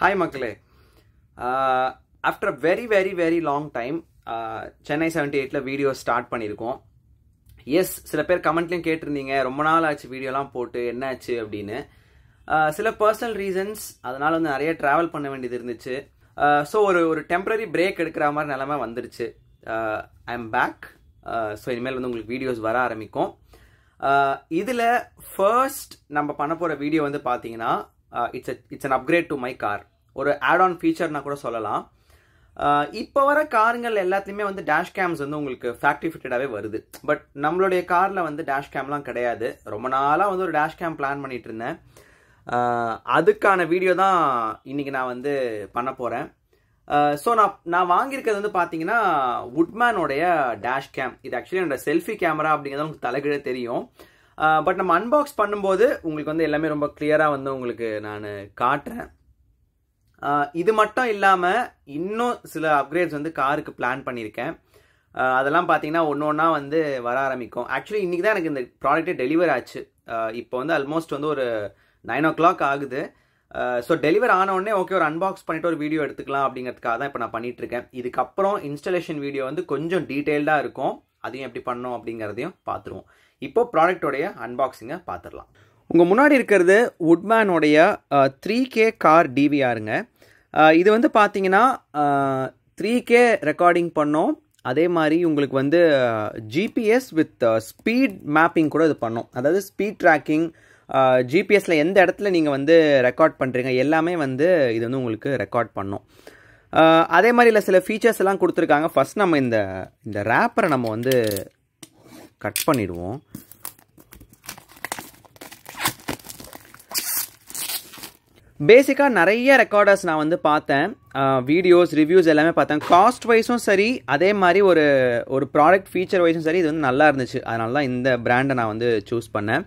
hi மக்களே after very very very long time Chennai seventy எயிட்டில் video start பண்ணியிருக்கோம் yes சில பேர் கமெண்ட்லேயும் கேட்டிருந்தீங்க ரொம்ப நாள் ஆச்சு வீடியோலாம் போட்டு என்னாச்சு அப்படின்னு uh, சில பர்சனல் ரீசன்ஸ் அதனால் வந்து நிறைய ட்ராவல் பண்ண வேண்டியது இருந்துச்சு ஸோ uh, ஒரு ஒரு டெம்பரரி பிரேக் எடுக்கிற மாதிரி நிலமை வந்துருச்சு ஐ எம் பேக் ஸோ இனிமேல் வந்து உங்களுக்கு வீடியோஸ் வர ஆரம்பிக்கும் uh, இதில் ஃபர்ஸ்ட் நம்ம பண்ண போகிற வீடியோ வந்து பார்த்தீங்கன்னா it's it's an upgrade to my car ஒரு ஆட் ஆன் ஃபீச்சர்னா கூட சொல்லலாம் uh, இப்போ வர காருங்கள் எல்லாத்தையுமே வந்து டேஷ் கேம்ஸ் வந்து உங்களுக்கு ஃபேக்ட்ரி ஃபிட்டடாகவே வருது பட் நம்மளுடைய காரில் வந்து டேஷ் கேம்லாம் கிடையாது ரொம்ப நாளாக வந்து ஒரு டேஷ் கேம் பிளான் பண்ணிட்டு இருந்தேன் uh, அதுக்கான வீடியோ தான் இன்றைக்கி நான் வந்து பண்ண போகிறேன் ஸோ uh, நான் நான் வாங்கியிருக்கிறது வந்து பார்த்தீங்கன்னா வுட்மேனுடைய டேஷ் கேம் இது ஆக்சுவலி என்னோட செல்ஃபி கேமரா அப்படிங்கிறது உங்களுக்கு தலைகீழே தெரியும் பட் நம்ம அன்பாக்ஸ் பண்ணும்போது உங்களுக்கு வந்து எல்லாமே ரொம்ப கிளியராக வந்து உங்களுக்கு நான் காட்டுறேன் இது மட்டும் இல்லாமல் இன்னும் சில அப்கிரேட்ஸ் வந்து காருக்கு பிளான் பண்ணியிருக்கேன் அதெல்லாம் பார்த்தீங்கன்னா ஒன்று ஒன்றா வந்து வர ஆரம்பிக்கும் ஆக்சுவலி இன்றைக்கி தான் எனக்கு இந்த ப்ராடக்ட்டே டெலிவர் ஆச்சு இப்போ வந்து ஆல்மோஸ்ட் வந்து ஒரு நைன் ஓ கிளாக் ஆகுது ஸோ டெலிவர் ஆனவுடனே ஓகே ஒரு அன்பாக்ஸ் பண்ணிட்டு ஒரு வீடியோ எடுத்துக்கலாம் அப்படிங்கிறதுக்காக தான் இப்போ நான் பண்ணிகிட்ருக்கேன் இதுக்கப்புறம் இன்ஸ்டலேஷன் வீடியோ வந்து கொஞ்சம் டீட்டெயில்டாக இருக்கும் அதையும் எப்படி பண்ணோம் அப்படிங்கிறதையும் பார்த்துருவோம் இப்போ ப்ராடக்டோடைய அன்பாக்சிங்கை பார்த்துடலாம் உங்கள் முன்னாடி இருக்கிறது வுட்மேனுடைய த்ரீ கே கார் டிவிஆருங்க இது வந்து பார்த்தீங்கன்னா த்ரீ கே ரெக்கார்டிங் பண்ணோம் அதே மாதிரி உங்களுக்கு வந்து ஜிபிஎஸ் வித் ஸ்பீட் மேப்பிங் கூட இது பண்ணோம் அதாவது ஸ்பீட் ட்ராக்கிங் ஜிபிஎஸில் எந்த இடத்துல நீங்கள் வந்து ரெக்கார்ட் பண்ணுறீங்க எல்லாமே வந்து இது வந்து உங்களுக்கு ரெக்கார்ட் பண்ணும் அதே மாதிரி இல்லை சில ஃபீச்சர்ஸ் எல்லாம் கொடுத்துருக்காங்க ஃபஸ்ட் நம்ம இந்த இந்த ரேப்பரை நம்ம வந்து கட் பண்ணிடுவோம் பேசிக்காக நிறைய ரெக்கார்டர்ஸ் நான் வந்து பார்த்தேன் வீடியோஸ் ரிவ்யூஸ் எல்லாமே பார்த்தேன் காஸ்ட் வைஸும் சரி அதே மாதிரி ஒரு ஒரு ப்ராடக்ட் ஃபீச்சர் வைஸும் சரி இது வந்து நல்லா இருந்துச்சு அதனால தான் இந்த பிராண்டை நான் வந்து சூஸ் பண்ணேன்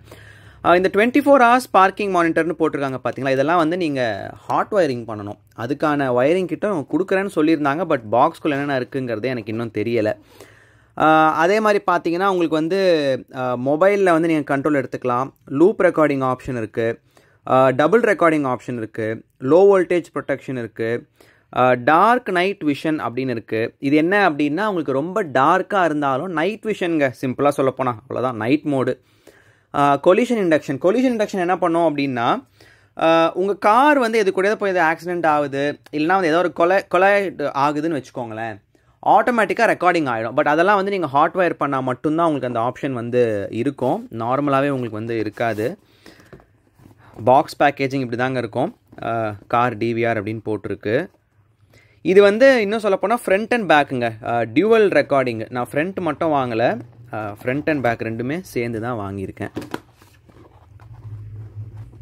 இந்த டுவெண்ட்டி ஃபோர் ஹவர்ஸ் பார்க்கிங் மானிட்டர்னு போட்டிருக்காங்க பார்த்தீங்களா இதெல்லாம் வந்து நீங்கள் ஹாட் ஒயரிங் பண்ணணும் அதுக்கான ஒயரிங் கிட்ட கொடுக்குறேன்னு சொல்லியிருந்தாங்க பட் பாக்ஸ்குள்ளே என்னென்ன இருக்குங்கிறதே எனக்கு இன்னும் தெரியலை அதே மாதிரி பார்த்தீங்கன்னா உங்களுக்கு வந்து மொபைலில் வந்து நீங்கள் கண்ட்ரோல் எடுத்துக்கலாம் லூப் ரெக்கார்டிங் ஆப்ஷன் இருக்குது டபுள் ரெக்கார்டிங் ஆப்ஷன் இருக்குது லோ வோல்டேஜ் ப்ரொடெக்ஷன் இருக்குது டார்க் நைட் விஷன் அப்படின்னு இருக்குது இது என்ன அப்படின்னா உங்களுக்கு ரொம்ப டார்க்காக இருந்தாலும் நைட் விஷனுங்க சிம்பிளாக சொல்லப்போனால் அவ்வளோதான் night mode collision induction collision induction என்ன பண்ணோம் அப்படின்னா உங்கள் கார் வந்து எது கூட போய் எது ஆக்சிடென்ட் ஆகுது இல்லைனா வந்து ஏதோ ஒரு கொலை கொலை ஆகுதுன்னு வச்சுக்கோங்களேன் ஆட்டோமேட்டிக்காக ரெக்கார்டிங் ஆகிடும் பட் அதெல்லாம் வந்து நீங்கள் ஒயர் பண்ணால் மட்டும்தான் உங்களுக்கு அந்த ஆப்ஷன் வந்து இருக்கும் நார்மலாகவே உங்களுக்கு வந்து இருக்காது பாக்ஸ் பேக்கேஜிங் இப்படி தாங்க இருக்கும் கார் டிவிஆர் அப்படின்னு போட்டிருக்கு இது வந்து இன்னும் சொல்லப்போனால் ஃப்ரண்ட் அண்ட் பேக்குங்க டியூவல் ரெக்கார்டிங் நான் ஃப்ரண்ட் மட்டும் வாங்கலை ஃப்ரண்ட் அண்ட் பேக் ரெண்டுமே சேர்ந்து தான் வாங்கியிருக்கேன்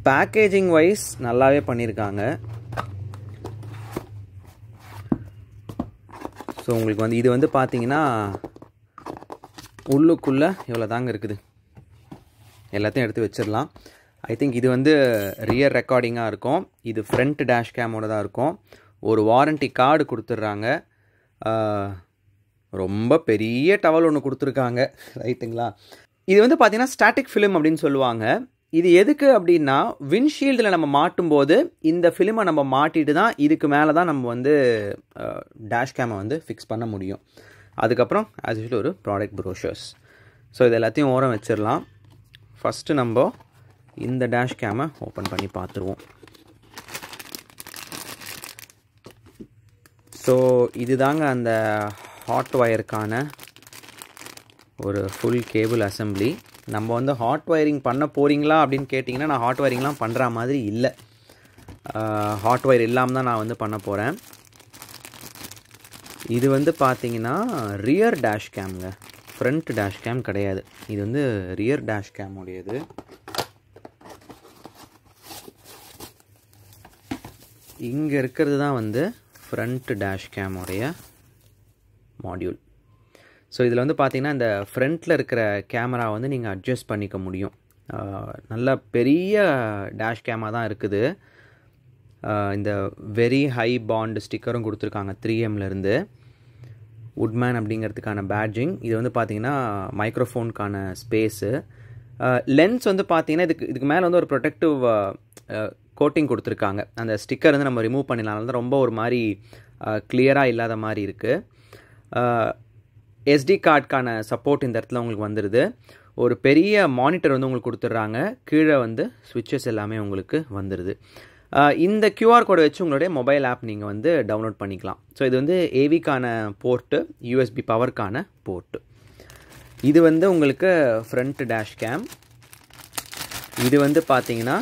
பேக்கேஜிங் வைஸ் நல்லாவே பண்ணியிருக்காங்க ஸோ உங்களுக்கு வந்து இது வந்து பார்த்தீங்கன்னா உள்ளுக்குள்ளே இவ்வளோ தாங்க இருக்குது எல்லாத்தையும் எடுத்து வச்சிடலாம் ஐ திங்க் இது வந்து ரியர் ரெக்கார்டிங்காக இருக்கும் இது ஃப்ரண்ட் டேஷ் கேமோட தான் இருக்கும் ஒரு வாரண்ட்டி கார்டு கொடுத்துட்றாங்க ரொம்ப பெரிய டவல் ஒன்று கொடுத்துருக்காங்க ரைட்டுங்களா இது வந்து பார்த்தீங்கன்னா ஸ்டாட்டிக் ஃபிலிம் அப்படின்னு சொல்லுவாங்க இது எதுக்கு அப்படின்னா விண்ட்ஷீல்டில் நம்ம மாட்டும் போது இந்த ஃபிலிமை நம்ம மாட்டிட்டு தான் இதுக்கு மேலே தான் நம்ம வந்து டேஷ் கேமை வந்து ஃபிக்ஸ் பண்ண முடியும் அதுக்கப்புறம் ஆஸ் யூஸ்வல் ஒரு ப்ராடக்ட் ப்ரோஷர்ஸ் ஸோ இது எல்லாத்தையும் ஓரம் வச்சிடலாம் ஃபஸ்ட்டு நம்ம இந்த டேஷ் கேமை ஓப்பன் பண்ணி பார்த்துருவோம் ஸோ இதுதாங்க அந்த ஹாட் ஒயருக்கான ஒரு ஃபுல் கேபிள் அசம்பிளி நம்ம வந்து ஹாட் ஒயரிங் பண்ண போகிறீங்களா அப்படின்னு கேட்டிங்கன்னா நான் ஹாட் ஒயரிங்லாம் பண்ணுற மாதிரி இல்லை ஹாட் ஒயர் இல்லாமல் தான் நான் வந்து பண்ண போகிறேன் இது வந்து பார்த்தீங்கன்னா ரியர் டேஷ் கேம்ங்க ஃப்ரண்ட் டேஷ் கேம் கிடையாது இது வந்து ரியர் டேஷ் கேம் உடையது இங்கே இருக்கிறது தான் வந்து ஃப்ரண்ட் டேஷ் கேமுடைய மாடியூல் ஸோ இதில் வந்து பார்த்திங்கன்னா இந்த ஃப்ரண்ட்டில் இருக்கிற கேமரா வந்து நீங்கள் அட்ஜஸ்ட் பண்ணிக்க முடியும் நல்ல பெரிய டேஷ் கேமரா தான் இருக்குது இந்த வெரி ஹை பாண்டு ஸ்டிக்கரும் கொடுத்துருக்காங்க த்ரீ எம்லேருந்து உட்மேன் அப்படிங்கிறதுக்கான பேட்ஜிங் இது வந்து பார்த்திங்கன்னா மைக்ரோஃபோனுக்கான ஸ்பேஸு லென்ஸ் வந்து பார்த்திங்கன்னா இதுக்கு இதுக்கு மேலே வந்து ஒரு ப்ரொடெக்டிவ் கோட்டிங் கொடுத்துருக்காங்க அந்த ஸ்டிக்கர் வந்து நம்ம ரிமூவ் பண்ணிடலாம் தான் ரொம்ப ஒரு மாதிரி கிளியராக இல்லாத மாதிரி இருக்குது எஸ்டி கார்டுக்கான சப்போர்ட் இந்த இடத்துல உங்களுக்கு வந்துடுது ஒரு பெரிய மானிட்டர் வந்து உங்களுக்கு கொடுத்துட்றாங்க கீழே வந்து சுவிட்சஸ் எல்லாமே உங்களுக்கு வந்துடுது இந்த கியூஆர் கோடை வச்சு உங்களுடைய மொபைல் ஆப் நீங்கள் வந்து டவுன்லோட் பண்ணிக்கலாம் ஸோ இது வந்து ஏவிக்கான போர்ட்டு யூஎஸ்பி பவருக்கான போர்ட்டு இது வந்து உங்களுக்கு ஃப்ரண்ட் டேஷ் கேம் இது வந்து பார்த்தீங்கன்னா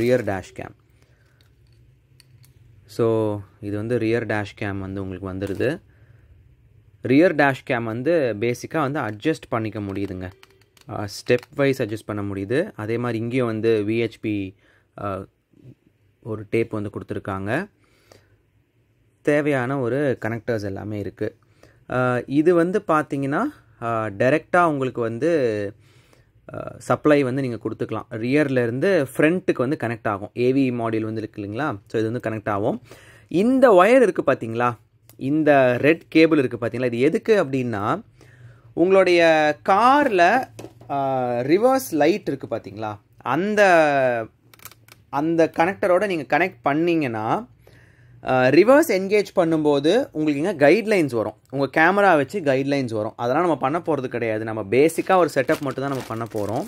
ரியர் டேஷ் கேம் ஸோ இது வந்து ரியர் டேஷ் கேம் வந்து உங்களுக்கு வந்துடுது ரியர் டேஷ் கேம் வந்து பேசிக்காக வந்து அட்ஜஸ்ட் பண்ணிக்க முடியுதுங்க ஸ்டெப் வைஸ் அட்ஜஸ்ட் பண்ண முடியுது அதே மாதிரி இங்கேயும் வந்து விஹெச்பி ஒரு டேப் வந்து கொடுத்துருக்காங்க தேவையான ஒரு கனெக்டர்ஸ் எல்லாமே இருக்குது இது வந்து பார்த்திங்கன்னா டைரெக்டாக உங்களுக்கு வந்து சப்ளை வந்து நீங்கள் கொடுத்துக்கலாம் ரியர்லேருந்து ஃப்ரண்ட்டுக்கு வந்து கனெக்ட் ஆகும் ஏவி மாடியூல் வந்து இருக்கு இல்லைங்களா ஸோ இது வந்து கனெக்ட் ஆகும் இந்த ஒயர் இருக்குது பார்த்தீங்களா இந்த ரெட் கேபிள் இருக்குது பார்த்தீங்களா இது எதுக்கு அப்படின்னா உங்களுடைய காரில் ரிவர்ஸ் லைட் இருக்குது பார்த்தீங்களா அந்த அந்த கனெக்டரோட நீங்கள் கனெக்ட் பண்ணிங்கன்னா ரிவர்ஸ் என்கேஜ் பண்ணும்போது உங்களுக்கு இங்கே கைட்லைன்ஸ் வரும் உங்கள் கேமரா வச்சு கைட்லைன்ஸ் வரும் அதெல்லாம் நம்ம பண்ண போகிறது கிடையாது நம்ம பேசிக்காக ஒரு செட்டப் மட்டும் தான் நம்ம பண்ண போகிறோம்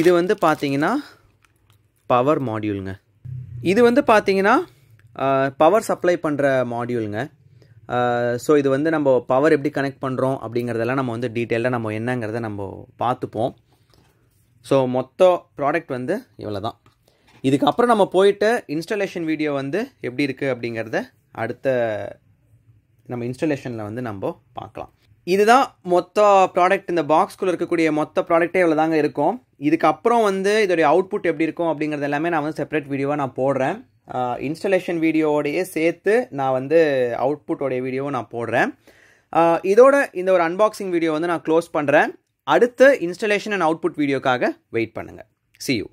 இது வந்து பார்த்தீங்கன்னா பவர் மாடியூலுங்க இது வந்து பார்த்தீங்கன்னா பவர் சப்ளை பண்ணுற மாடியூலுங்க ஸோ இது வந்து நம்ம பவர் எப்படி கனெக்ட் பண்ணுறோம் அப்படிங்கிறதெல்லாம் நம்ம வந்து டீட்டெயிலாக நம்ம என்னங்கிறத நம்ம பார்த்துப்போம் ஸோ மொத்த ப்ராடக்ட் வந்து இவ்வளோ தான் இதுக்கப்புறம் நம்ம போயிட்டு இன்ஸ்டலேஷன் வீடியோ வந்து எப்படி இருக்குது அப்படிங்கிறத அடுத்த நம்ம இன்ஸ்டலேஷனில் வந்து நம்ம பார்க்கலாம் இதுதான் மொத்த ப்ராடக்ட் இந்த பாக்ஸ்குள்ளே இருக்கக்கூடிய மொத்த ப்ராடக்ட்டே இவ்வளோ தாங்க இருக்கும் இதுக்கப்புறம் வந்து இதோடைய அவுட்புட் எப்படி இருக்கும் அப்படிங்கிறது எல்லாமே நான் வந்து செப்பரேட் வீடியோவாக நான் போடுறேன் இன்ஸ்டலேஷன் வீடியோவோடையே சேர்த்து நான் வந்து அவுட்புட்டோடைய வீடியோவும் நான் போடுறேன் இதோட இந்த ஒரு அன்பாக்சிங் வீடியோ வந்து நான் க்ளோஸ் பண்ணுறேன் அடுத்த இன்ஸ்டலேஷன் அண்ட் அவுட்புட் வீடியோக்காக வெயிட் பண்ணுங்கள் சி யூ